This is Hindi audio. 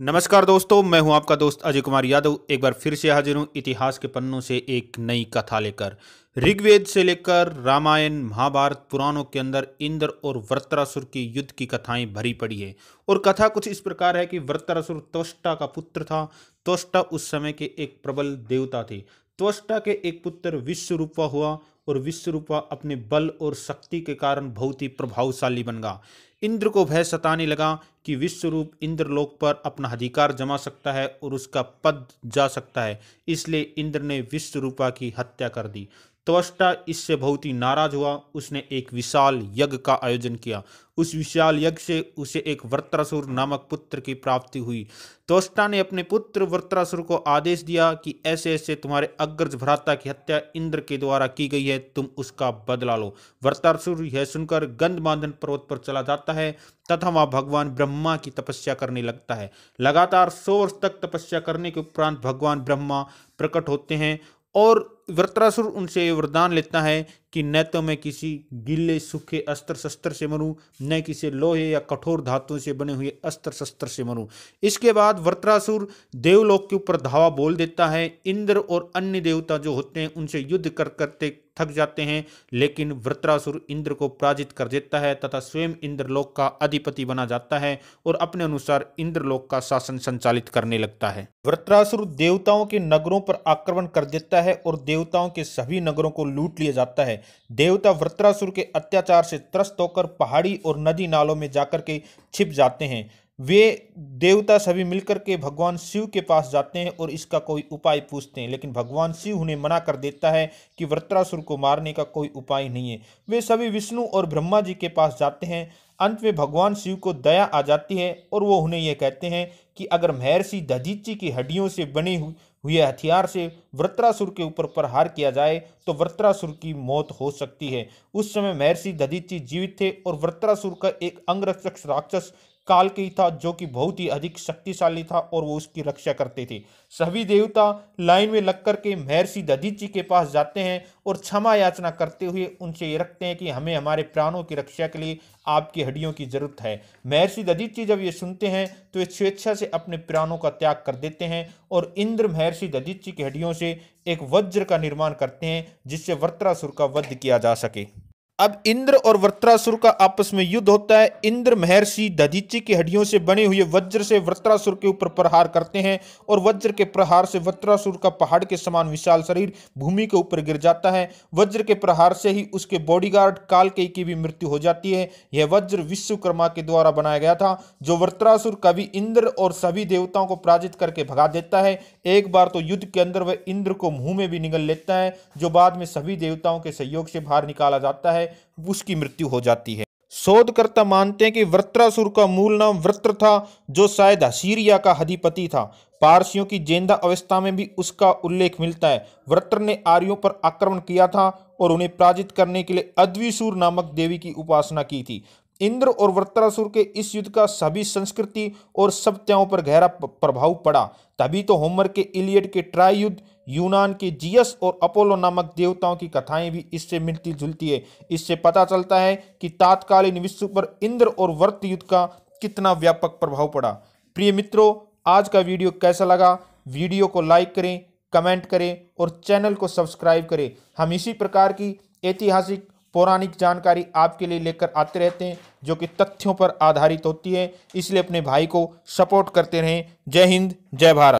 नमस्कार दोस्तों मैं हूं आपका दोस्त अजय कुमार यादव एक बार फिर से हाजिर हूं इतिहास के पन्नों से एक नई कथा लेकर ऋग्वेद से लेकर रामायण महाभारत पुराणों के अंदर इंद्र और वृत्रासुर की युद्ध की कथाएं भरी पड़ी है और कथा कुछ इस प्रकार है कि वृत्रासुर त्वष्टा का पुत्र था त्वष्टा उस समय के एक प्रबल देवता थे त्वष्टा के एक पुत्र विश्वरूपा हुआ और विश्वरूपा अपने बल और शक्ति के कारण बहुत ही प्रभावशाली बन गया इंद्र को भय सताने लगा कि विश्वरूप इंद्रलोक पर अपना अधिकार जमा सकता है और उसका पद जा सकता है इसलिए इंद्र ने विश्वरूपा की हत्या कर दी त्वष्टा इससे बहुत ही नाराज हुआ उसने एक विशाल यज्ञ का आयोजन किया उस विशाल यज्ञ से उसे एक वर्त्रासुर नामक पुत्र की प्राप्ति हुई त्वष्टा ने अपने पुत्र वर्त्रासुर को आदेश दिया कि ऐसे ऐसे तुम्हारे अग्रज भ्राता की हत्या इंद्र के द्वारा की गई है तुम उसका बदला लो वृत्रासुर यह सुनकर गंधमांधन पर्वत पर चला जाता है तथा वह भगवान ब्रह्मा की तपस्या करने लगता है लगातार सौ वर्ष तक तपस्या करने के उपरांत भगवान ब्रह्मा प्रकट होते हैं और वृत्रासुर उनसे ये वरदान लेता है कि न तो मैं किसी गिले सूखे अस्त्र शस्त्र से मरूं न किसी लोहे या कठोर धातुओं से बने हुए अस्त्र शस्त्र से मरूं इसके बाद वृत्रासुर देवलोक के ऊपर धावा बोल देता है इंद्र और अन्य देवता जो होते हैं उनसे युद्ध कर करते थक जाते हैं लेकिन वृत्रासुर इंद्र को पराजित कर देता है तथा स्वयं इंद्रलोक का अधिपति बना जाता है और अपने अनुसार इंद्रलोक का शासन संचालित करने लगता है वृत्रासुर देवताओं के नगरों पर आक्रमण कर देता है और देवताओं के सभी नगरों को लूट लिया जाता है देवता वृत्रासुर के अत्याचार से त्रस्त होकर पहाड़ी और नदी नालों में जाकर के छिप जाते हैं वे देवता सभी मिलकर के भगवान शिव के पास जाते हैं और इसका कोई उपाय पूछते हैं लेकिन भगवान शिव उन्हें मना कर देता है कि वृत्रासुर को मारने का कोई उपाय नहीं है वे सभी विष्णु और ब्रह्मा जी के पास जाते हैं अंत में भगवान शिव को दया आ जाती है और वो उन्हें यह कहते हैं कि अगर महर्षि दधीची की हड्डियों से बने हुए हथियार से वृत्रासुर के ऊपर प्रहार किया जाए तो वृत्रासुर की मौत हो सकती है उस समय महर्षि दधीची जीवित थे और वृत्रासुर का एक अंगरक्षक राक्षस काल की था जो कि बहुत ही अधिक शक्तिशाली था और वो उसकी रक्षा करते थे सभी देवता लाइन में लग करके महर्षि दधीची के पास जाते हैं और क्षमा याचना करते हुए उनसे ये रखते हैं कि हमें हमारे प्राणों की रक्षा के लिए आपकी हड्डियों की जरूरत है महर्षि दधीची जब ये सुनते हैं तो ये स्वेच्छा से अपने प्राणों का त्याग कर देते हैं और इंद्र महर्षि दधीची की हड्डियों से एक वज्र का निर्माण करते हैं जिससे वर्त्रासुर का वध किया जा सके अब इंद्र और वृत्रासुर का आपस में युद्ध होता है इंद्र महर्षि दधीची की हड्डियों से बने हुए वज्र से वृत्रासुर के ऊपर प्रहार करते हैं और वज्र के प्रहार से वृत्रासुर का पहाड़ के समान विशाल शरीर भूमि के ऊपर गिर जाता है वज्र के प्रहार से ही उसके बॉडीगार्ड कालकेय की भी मृत्यु हो जाती है यह वज्र विश्वकर्मा के द्वारा बनाया गया था जो वृत्रासुर कवि इंद्र और सभी देवताओं को पराजित करके भगा देता है एक बार तो युद्ध के अंदर वह इंद्र को मुंह में भी निगल लेता है जो बाद में सभी देवताओं के सहयोग से बाहर निकाला जाता है उसकी मृत्यु हो जाती है शोधकर्ता मानते हैं कि वृत्रासुर का मूल नाम वृत्र था जो शायद हसीरिया का अधिपति था पारसियों की जेंदा अवस्था में भी उसका उल्लेख मिलता है वृत्र ने आर्यों पर आक्रमण किया था और उन्हें पराजित करने के लिए अद्विसुर नामक देवी की उपासना की थी इंद्र और वृत्रासुर के इस युद्ध का सभी संस्कृति और सभ्यताओं पर गहरा प्रभाव पड़ा तभी तो होमर के इलियड के ट्राई युद्ध यूनान के जियस और अपोलो नामक देवताओं की कथाएं भी इससे मिलती जुलती है इससे पता चलता है कि तात्कालीन विश्व पर इंद्र और वर्त युद्ध का कितना व्यापक प्रभाव पड़ा प्रिय मित्रों आज का वीडियो कैसा लगा वीडियो को लाइक करें कमेंट करें और चैनल को सब्सक्राइब करें हम इसी प्रकार की ऐतिहासिक पौराणिक जानकारी आपके लिए लेकर आते रहते हैं जो कि तथ्यों पर आधारित होती है इसलिए अपने भाई को सपोर्ट करते रहें जय हिंद जय भारत